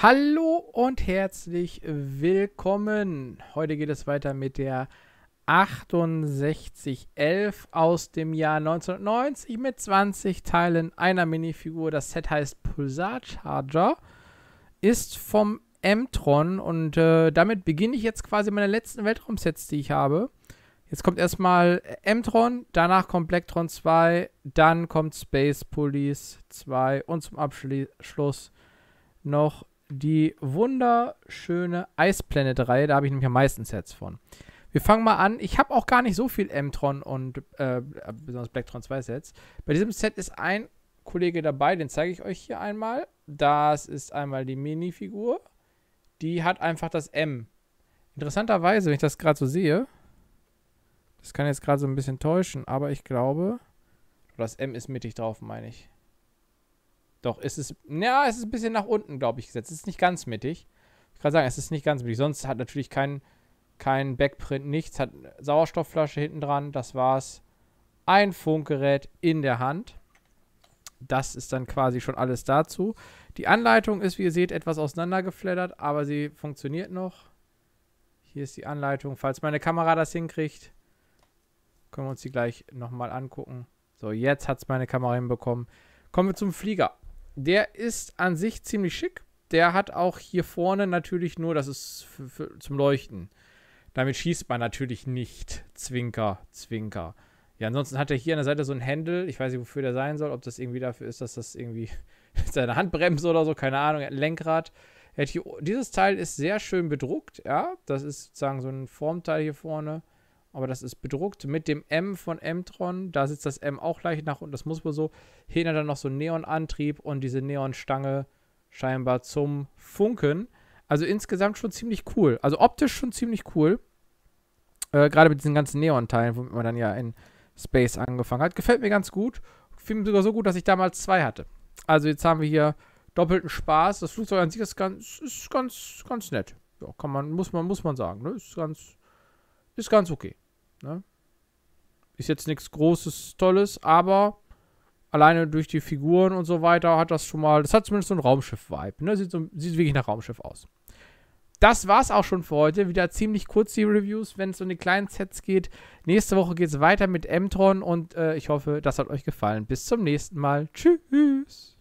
Hallo und herzlich willkommen. Heute geht es weiter mit der 6811 aus dem Jahr 1990 mit 20 Teilen einer Minifigur. Das Set heißt Pulsar Charger, ist vom M-Tron und äh, damit beginne ich jetzt quasi meine letzten Weltraumsets, die ich habe. Jetzt kommt erstmal M-Tron, danach kommt Blacktron 2, dann kommt Space Police 2 und zum Abschluss noch die wunderschöne Eisplanet-Reihe. Da habe ich nämlich am meisten Sets von. Wir fangen mal an. Ich habe auch gar nicht so viel M-Tron und äh, besonders Blacktron 2 Sets. Bei diesem Set ist ein Kollege dabei, den zeige ich euch hier einmal. Das ist einmal die Minifigur. Die hat einfach das M. Interessanterweise, wenn ich das gerade so sehe, das kann jetzt gerade so ein bisschen täuschen, aber ich glaube, das M ist mittig drauf, meine ich. Doch, es ist, ja, es ist ein bisschen nach unten, glaube ich, gesetzt. Es ist nicht ganz mittig. Ich kann sagen, es ist nicht ganz mittig. Sonst hat natürlich kein, kein Backprint, nichts. Hat eine Sauerstoffflasche hinten dran, das war's. Ein Funkgerät in der Hand. Das ist dann quasi schon alles dazu. Die Anleitung ist, wie ihr seht, etwas auseinandergefleddert, aber sie funktioniert noch. Hier ist die Anleitung. Falls meine Kamera das hinkriegt, können wir uns die gleich nochmal angucken. So, jetzt hat es meine Kamera hinbekommen. Kommen wir zum Flieger der ist an sich ziemlich schick. Der hat auch hier vorne natürlich nur, das ist für, für, zum Leuchten. Damit schießt man natürlich nicht. Zwinker, Zwinker. Ja, ansonsten hat er hier an der Seite so ein Händel. Ich weiß nicht, wofür der sein soll. Ob das irgendwie dafür ist, dass das irgendwie seine Handbremse oder so, keine Ahnung, er hat ein Lenkrad. Er hat hier, dieses Teil ist sehr schön bedruckt, ja. Das ist sozusagen so ein Formteil hier vorne aber das ist bedruckt mit dem M von M-Tron. Da sitzt das M auch leicht nach unten, das muss wohl so. Hinter dann noch so Neonantrieb und diese Neonstange scheinbar zum Funken. Also insgesamt schon ziemlich cool. Also optisch schon ziemlich cool. Äh, Gerade mit diesen ganzen Neon-Teilen, womit man dann ja in Space angefangen hat. Gefällt mir ganz gut. Finde mir sogar so gut, dass ich damals zwei hatte. Also jetzt haben wir hier doppelten Spaß. Das Flugzeug an sich ist ganz, ist ganz, ganz nett. Ja, kann man, muss man, muss man sagen. Ne? Ist ganz, ist ganz okay. Ne? Ist jetzt nichts Großes, Tolles, aber alleine durch die Figuren und so weiter hat das schon mal, das hat zumindest so ein Raumschiff-Vibe. Ne? Sieht, so, sieht wirklich nach Raumschiff aus. Das war's auch schon für heute. Wieder ziemlich kurz die Reviews, wenn es um die kleinen Sets geht. Nächste Woche geht's weiter mit Emtron und äh, ich hoffe, das hat euch gefallen. Bis zum nächsten Mal. Tschüss.